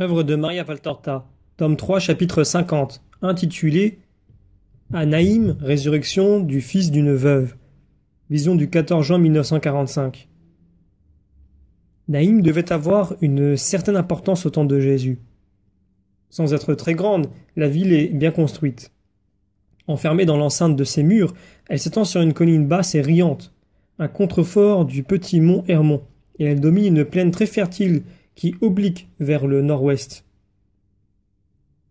œuvre de Maria Valtorta, tome 3, chapitre 50, intitulé À Naïm, résurrection du fils d'une veuve. Vision du 14 juin 1945. Naïm devait avoir une certaine importance au temps de Jésus. Sans être très grande, la ville est bien construite. Enfermée dans l'enceinte de ses murs, elle s'étend sur une colline basse et riante, un contrefort du petit mont Hermon, et elle domine une plaine très fertile qui oblique vers le nord-ouest.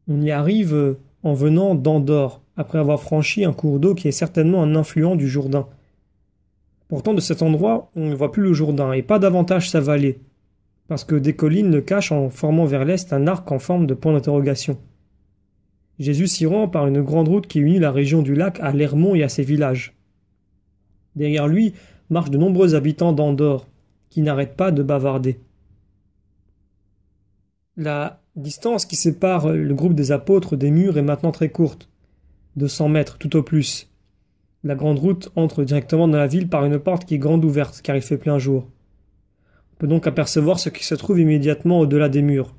On y arrive euh, en venant d'Andorre, après avoir franchi un cours d'eau qui est certainement un influent du Jourdain. Pourtant, de cet endroit, on ne voit plus le Jourdain, et pas davantage sa vallée, parce que des collines le cachent en formant vers l'est un arc en forme de point d'interrogation. Jésus s'y rend par une grande route qui unit la région du lac à l'Hermont et à ses villages. Derrière lui marchent de nombreux habitants d'Andorre, qui n'arrêtent pas de bavarder. La distance qui sépare euh, le groupe des apôtres des murs est maintenant très courte, deux cents mètres tout au plus. La grande route entre directement dans la ville par une porte qui est grande ouverte car il fait plein jour. On peut donc apercevoir ce qui se trouve immédiatement au-delà des murs.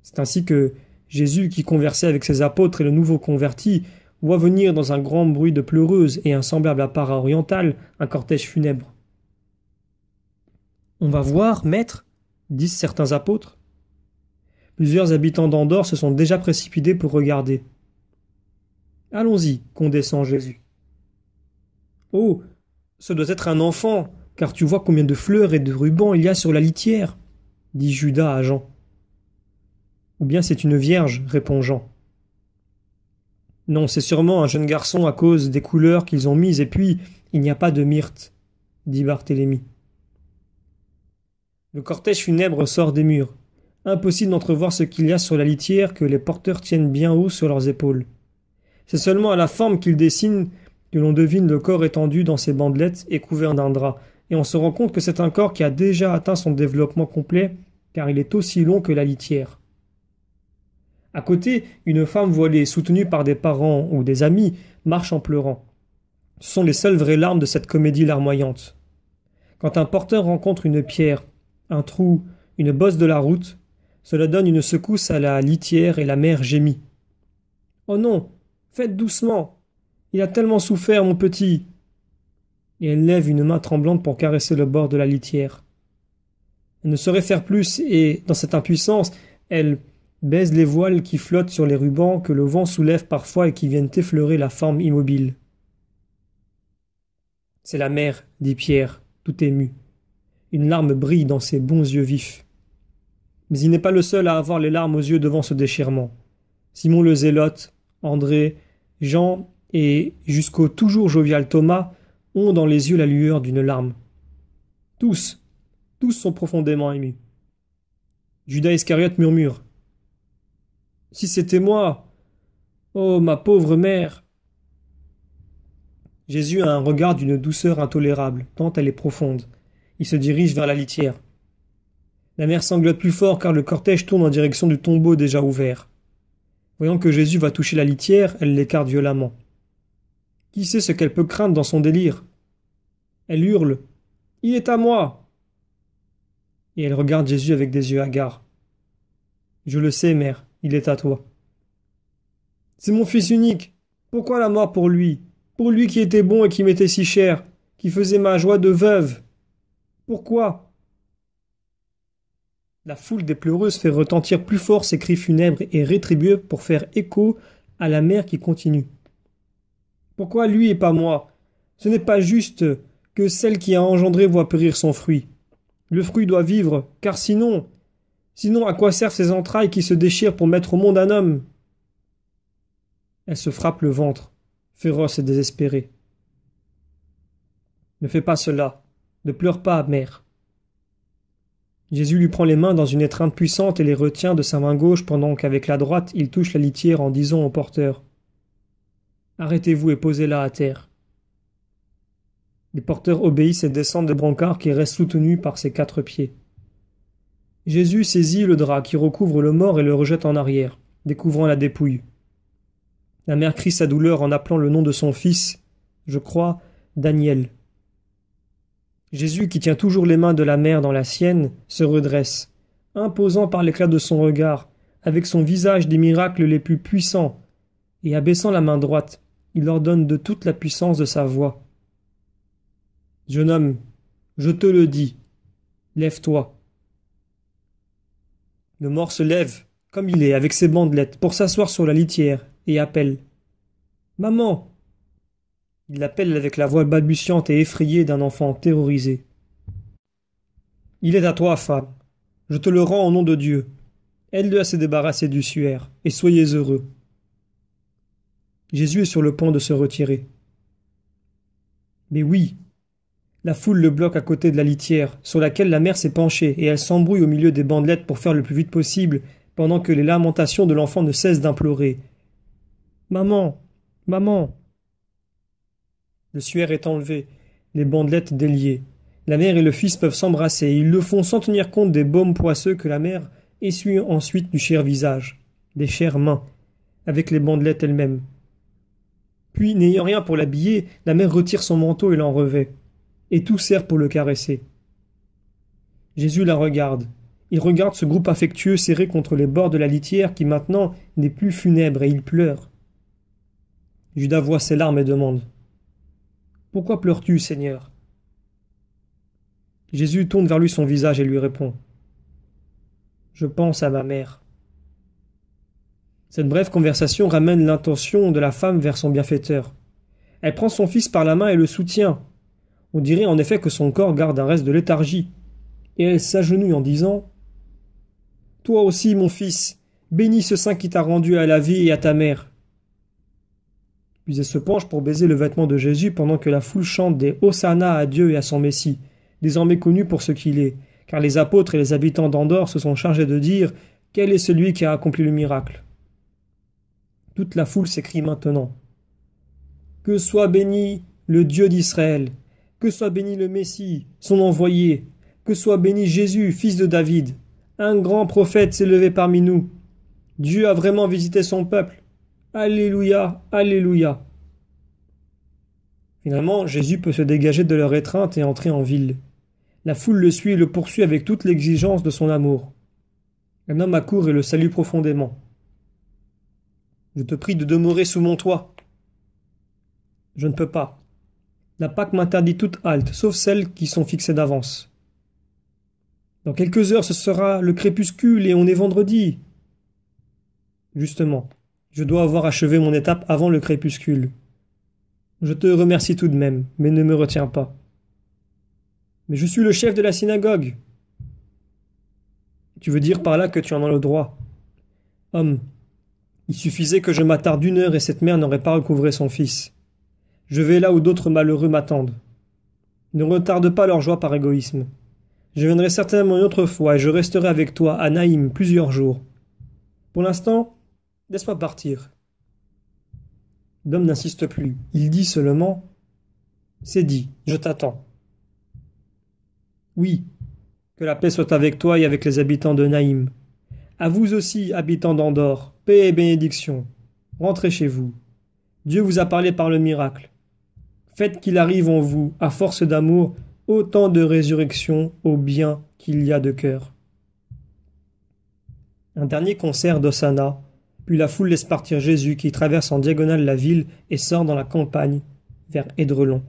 C'est ainsi que Jésus, qui conversait avec ses apôtres et le nouveau converti, voit venir dans un grand bruit de pleureuses et un semblable apparat oriental un cortège funèbre. On va voir, maître, disent certains apôtres, Plusieurs habitants d'Andorre se sont déjà précipités pour regarder. Allons-y, condescend Jésus. Oh, ce doit être un enfant, car tu vois combien de fleurs et de rubans il y a sur la litière, dit Judas à Jean. Ou bien c'est une vierge, répond Jean. Non, c'est sûrement un jeune garçon à cause des couleurs qu'ils ont mises, et puis il n'y a pas de myrte, dit Barthélemy. Le cortège funèbre sort des murs. Impossible d'entrevoir ce qu'il y a sur la litière que les porteurs tiennent bien haut sur leurs épaules. C'est seulement à la forme qu'ils dessinent que l'on devine le corps étendu dans ses bandelettes et couvert d'un drap, et on se rend compte que c'est un corps qui a déjà atteint son développement complet, car il est aussi long que la litière. À côté, une femme voilée, soutenue par des parents ou des amis, marche en pleurant. Ce sont les seules vraies larmes de cette comédie larmoyante. Quand un porteur rencontre une pierre, un trou, une bosse de la route, cela donne une secousse à la litière et la mère gémit. Oh non, faites doucement. Il a tellement souffert, mon petit. Et elle lève une main tremblante pour caresser le bord de la litière. Elle ne saurait faire plus, et, dans cette impuissance, elle baise les voiles qui flottent sur les rubans que le vent soulève parfois et qui viennent effleurer la forme immobile. C'est la mère, dit Pierre, tout ému. Une larme brille dans ses bons yeux vifs. Mais il n'est pas le seul à avoir les larmes aux yeux devant ce déchirement. Simon le Zélote, André, Jean et jusqu'au toujours jovial Thomas ont dans les yeux la lueur d'une larme. Tous, tous sont profondément émus. Judas Iscariote murmure. Si c'était moi. Oh. Ma pauvre mère. Jésus a un regard d'une douceur intolérable, tant elle est profonde. Il se dirige vers la litière. La mère sanglote plus fort car le cortège tourne en direction du tombeau déjà ouvert. Voyant que Jésus va toucher la litière, elle l'écarte violemment. Qui sait ce qu'elle peut craindre dans son délire Elle hurle Il est à moi Et elle regarde Jésus avec des yeux hagards. Je le sais, mère, il est à toi. C'est mon fils unique. Pourquoi la mort pour lui Pour lui qui était bon et qui m'était si cher, qui faisait ma joie de veuve Pourquoi la foule des pleureuses fait retentir plus fort ses cris funèbres et rétribués pour faire écho à la mère qui continue. Pourquoi lui et pas moi Ce n'est pas juste que celle qui a engendré voit périr son fruit. Le fruit doit vivre, car sinon, sinon à quoi servent ces entrailles qui se déchirent pour mettre au monde un homme Elle se frappe le ventre, féroce et désespérée. Ne fais pas cela, ne pleure pas, mère. Jésus lui prend les mains dans une étreinte puissante et les retient de sa main gauche pendant qu'avec la droite il touche la litière en disant au porteur Arrêtez-vous et posez-la à terre. Les porteurs obéissent et descendent des brancard qui restent soutenus par ses quatre pieds. Jésus saisit le drap qui recouvre le mort et le rejette en arrière, découvrant la dépouille. La mère crie sa douleur en appelant le nom de son fils, je crois, Daniel. Jésus, qui tient toujours les mains de la mère dans la sienne, se redresse, imposant par l'éclat de son regard, avec son visage des miracles les plus puissants, et abaissant la main droite, il ordonne de toute la puissance de sa voix. Jeune homme, je te le dis, lève-toi. Le mort se lève, comme il est, avec ses bandelettes, pour s'asseoir sur la litière, et appelle. Maman, il l'appelle avec la voix balbutiante et effrayée d'un enfant terrorisé. Il est à toi, femme. Je te le rends au nom de Dieu. Aide-le à se débarrasser du suaire, et soyez heureux. Jésus est sur le point de se retirer. Mais oui, la foule le bloque à côté de la litière, sur laquelle la mère s'est penchée, et elle s'embrouille au milieu des bandelettes pour faire le plus vite possible, pendant que les lamentations de l'enfant ne cessent d'implorer. Maman, maman, le suaire est enlevé, les bandelettes déliées. La mère et le fils peuvent s'embrasser, ils le font sans tenir compte des baumes poisseux que la mère essuie ensuite du cher visage, des chères mains, avec les bandelettes elles-mêmes. Puis, n'ayant rien pour l'habiller, la mère retire son manteau et l'en revêt, et tout sert pour le caresser. Jésus la regarde. Il regarde ce groupe affectueux serré contre les bords de la litière qui maintenant n'est plus funèbre et il pleure. Judas voit ses larmes et demande pourquoi pleures-tu, Seigneur Jésus tourne vers lui son visage et lui répond Je pense à ma mère. Cette brève conversation ramène l'intention de la femme vers son bienfaiteur. Elle prend son fils par la main et le soutient. On dirait en effet que son corps garde un reste de léthargie. Et elle s'agenouille en disant Toi aussi, mon fils, bénis ce saint qui t'a rendu à la vie et à ta mère puis elle se penche pour baiser le vêtement de Jésus pendant que la foule chante des Hosanna à Dieu et à son Messie, désormais connu pour ce qu'il est, car les apôtres et les habitants d'Andorre se sont chargés de dire Quel est celui qui a accompli le miracle Toute la foule s'écrie maintenant Que soit béni le Dieu d'Israël, que soit béni le Messie, son envoyé, que soit béni Jésus, fils de David. Un grand prophète s'est levé parmi nous. Dieu a vraiment visité son peuple. Alléluia, Alléluia. Finalement, Jésus peut se dégager de leur étreinte et entrer en ville. La foule le suit et le poursuit avec toute l'exigence de son amour. Un homme accourt et le salue profondément. Je te prie de demeurer sous mon toit. Je ne peux pas. La Pâque m'interdit toute halte, sauf celles qui sont fixées d'avance. Dans quelques heures, ce sera le crépuscule et on est vendredi. Justement, je dois avoir achevé mon étape avant le crépuscule. Je te remercie tout de même, mais ne me retiens pas. Mais je suis le chef de la synagogue. Tu veux dire par là que tu en as le droit. Homme, il suffisait que je m'attarde une heure et cette mère n'aurait pas recouvré son fils. Je vais là où d'autres malheureux m'attendent. Ne retarde pas leur joie par égoïsme. Je viendrai certainement une autre fois et je resterai avec toi à Naïm plusieurs jours. Pour l'instant, Laisse-moi partir. L'homme n'insiste plus. Il dit seulement C'est dit, je t'attends. Oui, que la paix soit avec toi et avec les habitants de Naïm. À vous aussi, habitants d'Andorre, paix et bénédiction. Rentrez chez vous. Dieu vous a parlé par le miracle. Faites qu'il arrive en vous, à force d'amour, autant de résurrection au bien qu'il y a de cœur. Un dernier concert d'Osana puis la foule laisse partir Jésus qui traverse en diagonale la ville et sort dans la campagne vers Edrelon.